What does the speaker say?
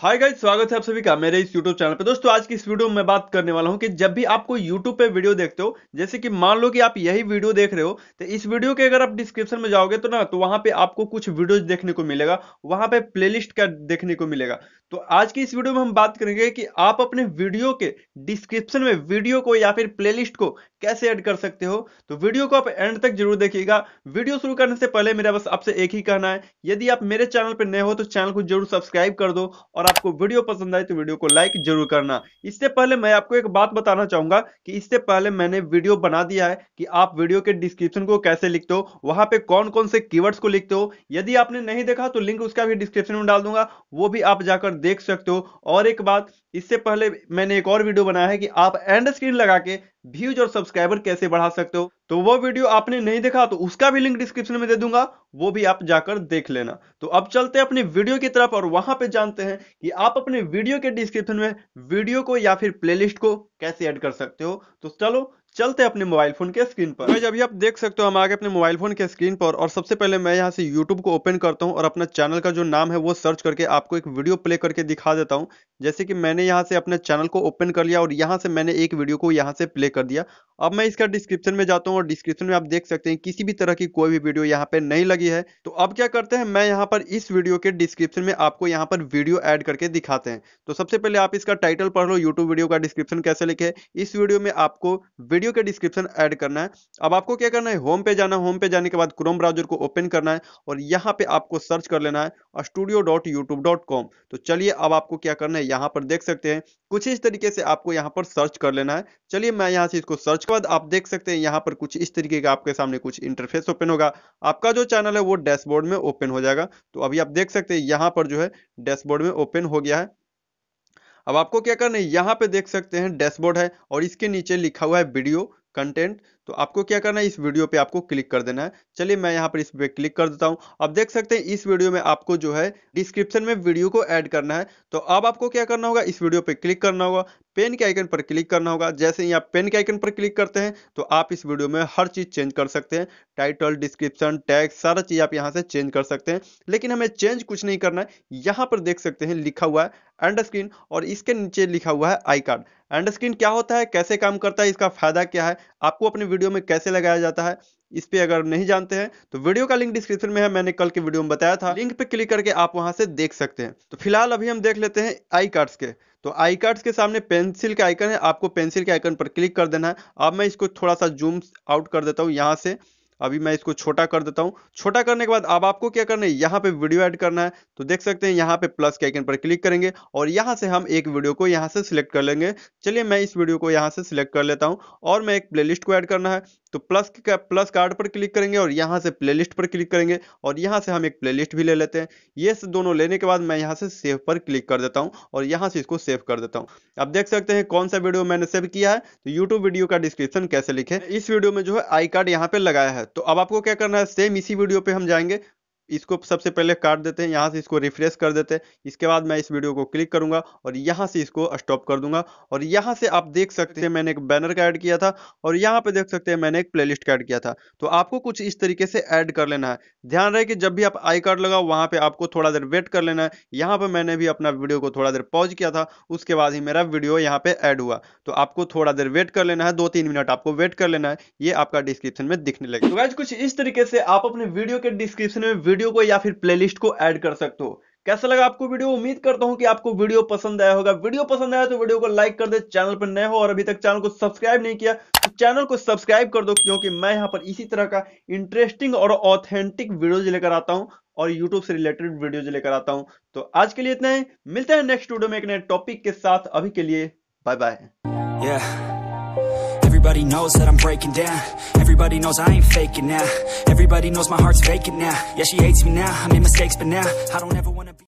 hi guys स्वागत है आप सभी का मेरे इस YouTube चैनल पे दोस्तों आज की इस वीडियो में बात करने वाला हूँ कि जब भी आपको YouTube पे वीडियो देखते हो जैसे कि मान लो कि आप यही वीडियो देख रहे हो तो इस वीडियो के अगर आप डिस्क्रिप्शन में जाओगे तो ना तो वहां पे आपको कुछ वीडियोज देखने को मिलेगा वहां पे प्लेलिस्ट का देखने को मिलेगा तो आज की इस वीडियो में हम बात करेंगे कि आप अपने वीडियो के डिस्क्रिप्शन में वीडियो को या फिर प्लेलिस्ट को कैसे ऐड कर सकते हो तो वीडियो को आप एंड तक जरूर देखिएगा वीडियो शुरू करने से पहले मेरा बस आपसे एक ही कहना है यदि आप मेरे चैनल पर नए हो तो चैनल को जरूर सब्सक्राइब कर दो और आपको वीडियो पसंद आए तो वीडियो को लाइक जरूर करना इससे पहले मैं आपको एक बात बताना चाहूंगा कि इससे पहले मैंने वीडियो बना दिया है कि आप वीडियो के डिस्क्रिप्शन को कैसे लिखते हो वहां पर कौन कौन से कीवर्ड्स को लिखते हो यदि आपने नहीं देखा तो लिंक उसका भी डिस्क्रिप्शन में डाल दूंगा वो भी आप जाकर देख सकते हो और एक बात इससे पहले मैंने एक और वीडियो बनाया है कि आप एंड स्क्रीन लगा के व्यूज और सब्सक्राइबर कैसे बढ़ा सकते हो तो वो वीडियो आपने नहीं देखा तो उसका भी लिंक डिस्क्रिप्शन में दे दूंगा वो भी आप जाकर देख लेना तो अब चलते हैं अपने वीडियो की तरफ और वहां पे जानते हैं कि आप अपने वीडियो के डिस्क्रिप्शन में वीडियो को या फिर प्लेलिस्ट को कैसे ऐड कर सकते हो तो चलो चलते अपने मोबाइल फोन के स्क्रीन पर गाइज अभी आप देख सकते हो हम आगे अपने मोबाइल फोन के स्क्रीन पर और सबसे पहले मैं यहाँ से यूट्यूब को ओपन करता हूँ और अपना चैनल का जो नाम है वो सर्च करके आपको एक वीडियो प्ले करके दिखा देता हूँ जैसे कि मैंने यहाँ से अपने चैनल को ओपन कर लिया और यहाँ से मैंने एक वीडियो को यहाँ से प्ले कर दिया अब मैं इसका डिस्क्रिप्शन में जाता हूँ और डिस्क्रिप्शन में आप देख सकते हैं किसी भी तरह की कोई भी वीडियो यहाँ पे नहीं लगी है तो अब क्या करते हैं मैं यहाँ पर इस वीडियो के डिस्क्रिप्शन में आपको यहाँ पर वीडियो ऐड करके दिखाते हैं तो सबसे पहले आप इसका टाइटल पढ़ लो यूट्यूब वीडियो का डिस्क्रिप्शन कैसे लिखे इस वीडियो में आपको वीडियो के डिस्क्रिप्शन ऐड करना है अब आपको क्या करना है होम पे जाना होम पे जाने के बाद क्रोम ब्राउजर को ओपन करना है और यहाँ पे आपको सर्च कर लेना है स्टूडियो तो चलिए अब आपको क्या करना है यहाँ पर देख सकते हैं कुछ इस तरीके से आपको यहाँ पर सर्च कर लेना है चलिए मैं यहाँ से इसको सर्च के बाद आप देख सकते हैं यहाँ पर कुछ इस तरीके का आपके सामने कुछ इंटरफेस ओपन होगा आपका जो चैनल है वो डैशबोर्ड में ओपन हो जाएगा तो अभी आप देख सकते हैं यहाँ पर जो है डैशबोर्ड में ओपन हो गया है अब आपको क्या करना है यहाँ पे देख सकते हैं डैशबोर्ड है और इसके नीचे लिखा हुआ है वीडियो कंटेंट तो आपको क्या करना है इस वीडियो पे आपको क्लिक कर देना है चलिए मैं यहाँ पर इस पे क्लिक कर देता हूँ अब देख सकते हैं इस वीडियो में आपको जो है डिस्क्रिप्शन में वीडियो को ऐड करना है तो अब आपको क्या करना होगा इस वीडियो पे क्लिक करना होगा पेन के आइकन पर क्लिक करना होगा जैसे ही आप पेन के आइकन पर क्लिक करते हैं तो आप इस वीडियो में हर चीज़ चेंज कर सकते हैं टाइटल डिस्क्रिप्शन टैग सारा चीज़ आप यहाँ से चेंज कर सकते हैं लेकिन हमें चेंज कुछ नहीं करना है यहाँ पर देख सकते हैं लिखा हुआ है एंड स्क्रीन और इसके नीचे लिखा हुआ है आई कार्ड एंड स्क्रीन क्या होता है कैसे काम करता है इसका फायदा क्या है आपको अपने वीडियो में कैसे लगाया जाता है इस पे अगर नहीं जानते हैं तो वीडियो का लिंक डिस्क्रिप्शन में है मैंने कल के वीडियो में बताया था लिंक पे क्लिक करके आप वहां से देख सकते हैं तो फिलहाल अभी हम देख लेते हैं आई कार्ड्स के तो आई कार्ड्स के सामने पेंसिल का आइकन है आपको पेंसिल के आइकन पर क्लिक कर देना है अब मैं इसको थोड़ा सा जूम आउट कर देता हूँ यहाँ से अभी मैं इसको छोटा कर देता हूँ छोटा करने के बाद अब आपको क्या करना है यहाँ पे वीडियो ऐड करना है तो देख सकते हैं यहाँ पे प्लस के आइकन पर क्लिक करेंगे और यहाँ से हम एक वीडियो को यहाँ से सिलेक्ट कर लेंगे चलिए मैं इस वीडियो को यहाँ से सिलेक्ट कर लेता हूँ और मैं एक प्ले को ऐड करना है तो प्लस का प्लस कार्ड पर क्लिक करेंगे और यहाँ से प्ले पर क्लिक करेंगे और यहाँ से हम एक प्ले भी ले लेते हैं ये दोनों लेने के बाद मैं यहाँ से सेव पर क्लिक कर देता हूँ और यहाँ से इसको सेव कर देता हूँ अब देख सकते हैं कौन सा वीडियो मैंने सेव किया है तो यूट्यूब वीडियो का डिस्क्रिप्शन कैसे लिखे इस वीडियो में जो है आई कार्ड यहाँ पे लगाया है तो अब आपको क्या करना है सेम इसी वीडियो पे हम जाएंगे इसको सबसे पहले काट देते हैं यहाँ से इसको रिफ्रेश कर देते हैं इसके बाद मैं इस वीडियो को क्लिक करूंगा और यहाँ से इसको स्टॉप कर दूंगा और यहाँ से आप देख सकते हैं मैंने एक बैनर का ऐड किया था और यहाँ पे देख सकते हैं मैंने एक प्लेलिस्ट का ऐड किया था तो आपको कुछ इस तरीके से ऐड कर लेना है ध्यान रहे कि जब भी आप आई कार्ड लगाओ वहाँ पर आपको थोड़ा देर वेट कर लेना है यहाँ पर मैंने भी अपना वीडियो को थोड़ा देर पॉज किया था उसके बाद ही मेरा वीडियो यहाँ पर ऐड हुआ तो आपको थोड़ा देर वेट कर लेना है दो तीन मिनट आपको वेट कर लेना है ये आपका डिस्क्रिप्शन में दिखने लगेगा तो कुछ इस तरीके से आप अपने वीडियो के डिस्क्रिप्शन में वीडियो को या फिर प्लेलिस्ट को ऐड कर सकते हो कैसा लगा आपको वीडियो उम्मीद करता हूं कि आपको वीडियो पसंद आया होगा वीडियो पसंद आया तो वीडियो को लाइक कर दे चैनल पर नए हो और अभी तक चैनल को सब्सक्राइब नहीं किया तो चैनल को सब्सक्राइब कर दो क्योंकि मैं यहां पर इसी तरह का इंटरेस्टिंग और ऑथेंटिक वीडियोज लेकर आता हूं और यूट्यूब से रिलेटेड वीडियोज लेकर आता हूं तो आज के लिए इतना ही मिलते हैं नेक्स्ट वीडियो में एक नए टॉपिक के साथ अभी के लिए bye bye Everybody knows that I'm breaking down Everybody knows I ain't faking now Everybody knows my heart's vacant now Yeah, she hates me now I made mistakes, but now I don't ever wanna be